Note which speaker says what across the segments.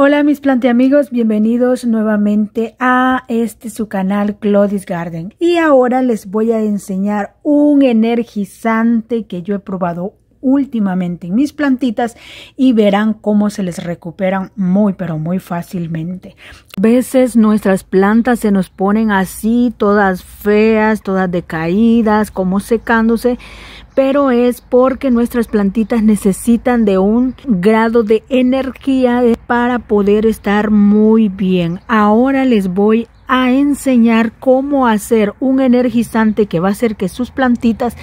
Speaker 1: Hola mis planteamigos, bienvenidos nuevamente a este su canal Clodis Garden y ahora les voy a enseñar un energizante que yo he probado últimamente en mis plantitas y verán cómo se les recuperan muy pero muy fácilmente. A veces nuestras plantas se nos ponen así, todas feas, todas decaídas, como secándose, pero es porque nuestras plantitas necesitan de un grado de energía para poder estar muy bien. Ahora les voy a enseñar cómo hacer un energizante que va a hacer que sus plantitas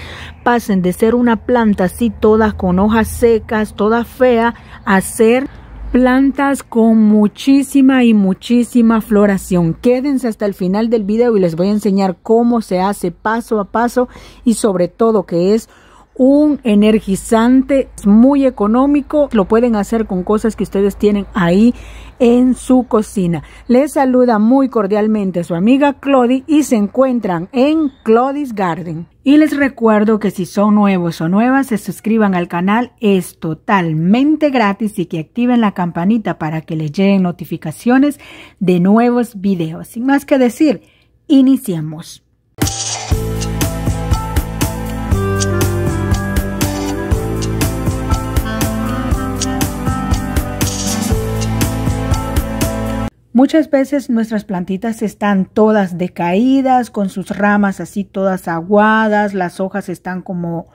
Speaker 1: pasen de ser una planta así todas con hojas secas, toda fea, a ser plantas con muchísima y muchísima floración. Quédense hasta el final del video y les voy a enseñar cómo se hace paso a paso y sobre todo que es un energizante muy económico. Lo pueden hacer con cosas que ustedes tienen ahí en su cocina. Les saluda muy cordialmente su amiga Clody y se encuentran en Clody's Garden. Y les recuerdo que si son nuevos o nuevas, se suscriban al canal, es totalmente gratis y que activen la campanita para que les lleguen notificaciones de nuevos videos. Sin más que decir, iniciamos. Muchas veces nuestras plantitas están todas decaídas, con sus ramas así todas aguadas, las hojas están como,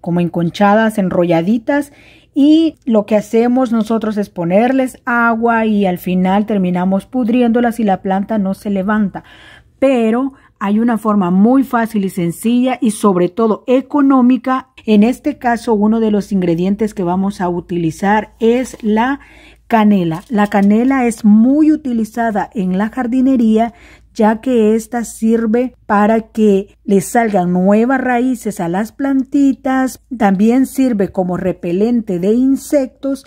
Speaker 1: como enconchadas, enrolladitas y lo que hacemos nosotros es ponerles agua y al final terminamos pudriéndolas y la planta no se levanta. Pero hay una forma muy fácil y sencilla y sobre todo económica. En este caso, uno de los ingredientes que vamos a utilizar es la Canela. La canela es muy utilizada en la jardinería ya que ésta sirve para que le salgan nuevas raíces a las plantitas, también sirve como repelente de insectos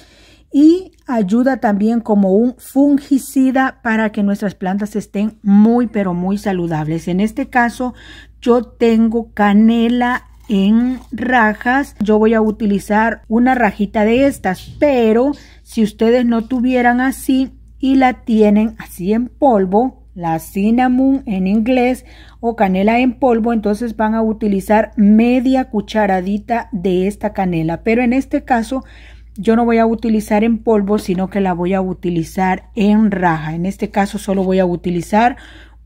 Speaker 1: y ayuda también como un fungicida para que nuestras plantas estén muy pero muy saludables. En este caso yo tengo canela en rajas, yo voy a utilizar una rajita de estas, pero si ustedes no tuvieran así y la tienen así en polvo, la cinnamon en inglés o canela en polvo, entonces van a utilizar media cucharadita de esta canela, pero en este caso yo no voy a utilizar en polvo, sino que la voy a utilizar en raja. En este caso solo voy a utilizar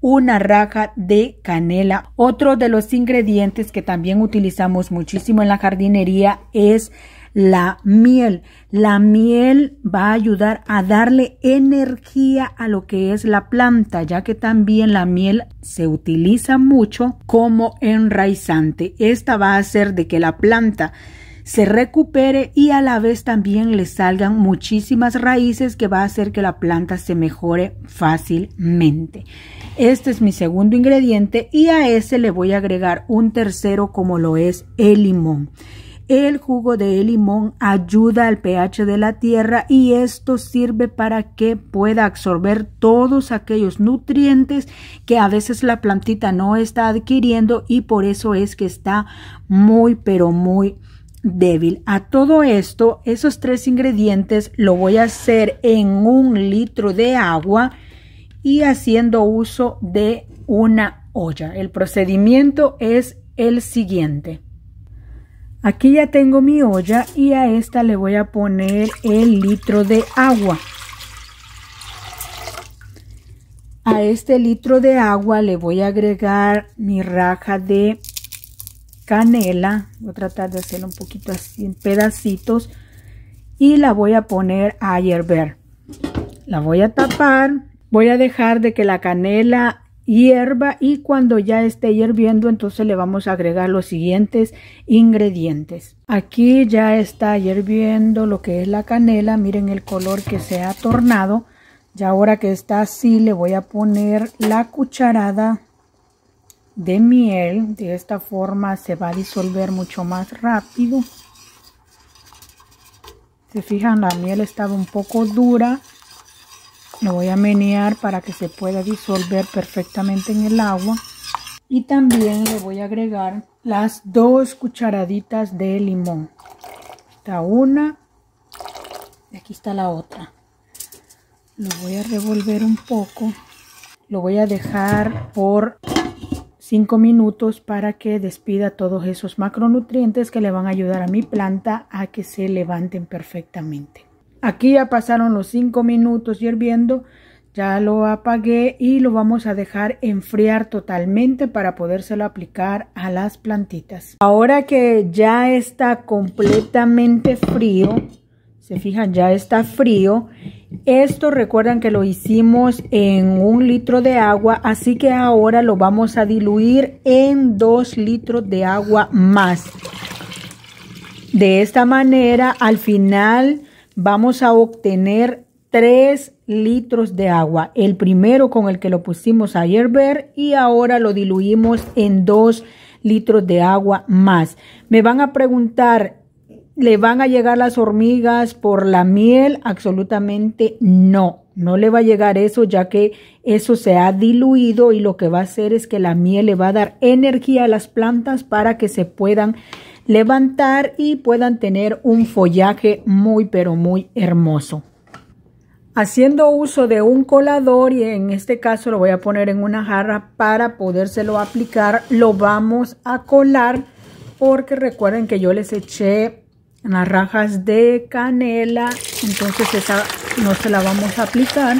Speaker 1: una raja de canela. Otro de los ingredientes que también utilizamos muchísimo en la jardinería es la miel. La miel va a ayudar a darle energía a lo que es la planta, ya que también la miel se utiliza mucho como enraizante. Esta va a hacer de que la planta se recupere y a la vez también le salgan muchísimas raíces que va a hacer que la planta se mejore fácilmente. Este es mi segundo ingrediente y a ese le voy a agregar un tercero como lo es el limón. El jugo de limón ayuda al pH de la tierra y esto sirve para que pueda absorber todos aquellos nutrientes que a veces la plantita no está adquiriendo y por eso es que está muy pero muy débil. A todo esto, esos tres ingredientes lo voy a hacer en un litro de agua y haciendo uso de una olla. El procedimiento es el siguiente. Aquí ya tengo mi olla y a esta le voy a poner el litro de agua. A este litro de agua le voy a agregar mi raja de canela. Voy a tratar de hacerlo un poquito así en pedacitos. Y la voy a poner a hierver. La voy a tapar. Voy a dejar de que la canela hierva y cuando ya esté hirviendo entonces le vamos a agregar los siguientes ingredientes aquí ya está hirviendo lo que es la canela miren el color que se ha tornado y ahora que está así le voy a poner la cucharada de miel. De esta forma se va a disolver mucho más rápido. Se fijan, la miel estaba un poco dura. Lo voy a menear para que se pueda disolver perfectamente en el agua. Y también le voy a agregar las dos cucharaditas de limón. Está una y aquí está la otra. Lo voy a revolver un poco. Lo voy a dejar por 5 minutos para que despida todos esos macronutrientes que le van a ayudar a mi planta a que se levanten perfectamente. Aquí ya pasaron los 5 minutos hirviendo, ya lo apagué y lo vamos a dejar enfriar totalmente para podérselo aplicar a las plantitas. Ahora que ya está completamente frío, se fijan, ya está frío esto recuerdan que lo hicimos en un litro de agua, así que ahora lo vamos a diluir en dos litros de agua más. De esta manera, al final vamos a obtener tres litros de agua. El primero con el que lo pusimos a ver, y ahora lo diluimos en dos litros de agua más. Me van a preguntar, le van a llegar las hormigas por la miel, absolutamente no. No le va a llegar eso ya que eso se ha diluido y lo que va a hacer es que la miel le va a dar energía a las plantas para que se puedan levantar y puedan tener un follaje muy pero muy hermoso. Haciendo uso de un colador y en este caso lo voy a poner en una jarra para podérselo aplicar, lo vamos a colar porque recuerden que yo les eché las rajas de canela entonces esa no se la vamos a aplicar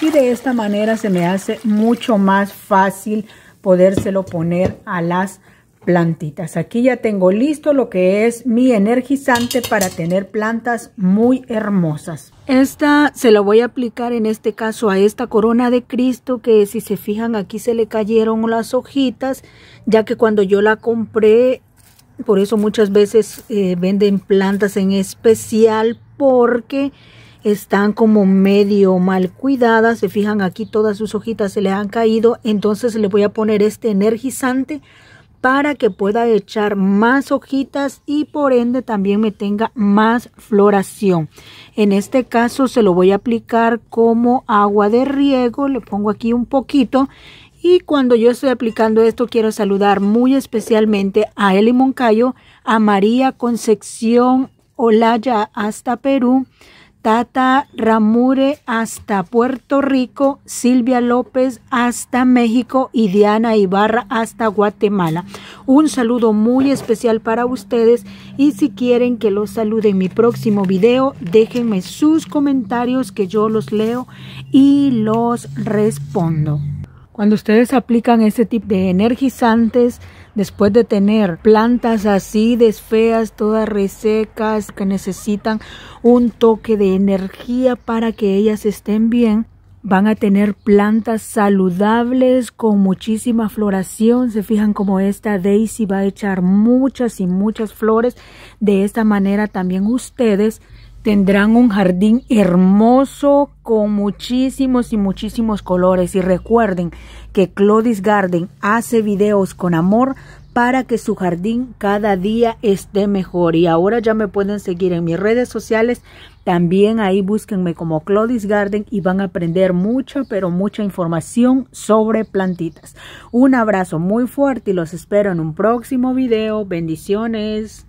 Speaker 1: y de esta manera se me hace mucho más fácil podérselo poner a las plantitas. Aquí ya tengo listo lo que es mi energizante para tener plantas muy hermosas. Esta se la voy a aplicar en este caso a esta corona de Cristo que si se fijan aquí se le cayeron las hojitas ya que cuando yo la compré por eso muchas veces eh, venden plantas en especial porque están como medio mal cuidadas. Se fijan aquí todas sus hojitas se le han caído. Entonces le voy a poner este energizante para que pueda echar más hojitas y por ende también me tenga más floración. En este caso se lo voy a aplicar como agua de riego, le pongo aquí un poquito y cuando yo estoy aplicando esto, quiero saludar muy especialmente a Eli Moncayo, a María Concepción Olaya hasta Perú, Tata Ramure hasta Puerto Rico, Silvia López hasta México y Diana Ibarra hasta Guatemala. Un saludo muy especial para ustedes y si quieren que los salude en mi próximo video, déjenme sus comentarios que yo los leo y los respondo. Cuando ustedes aplican ese tipo de energizantes, después de tener plantas así desfeas, todas resecas, que necesitan un toque de energía para que ellas estén bien, van a tener plantas saludables con muchísima floración. Se fijan como esta Daisy va a echar muchas y muchas flores. De esta manera también ustedes Tendrán un jardín hermoso con muchísimos y muchísimos colores. Y recuerden que Clodis Garden hace videos con amor para que su jardín cada día esté mejor. Y ahora ya me pueden seguir en mis redes sociales. También ahí búsquenme como Clodis Garden y van a aprender mucha, pero mucha información sobre plantitas. Un abrazo muy fuerte y los espero en un próximo video. Bendiciones.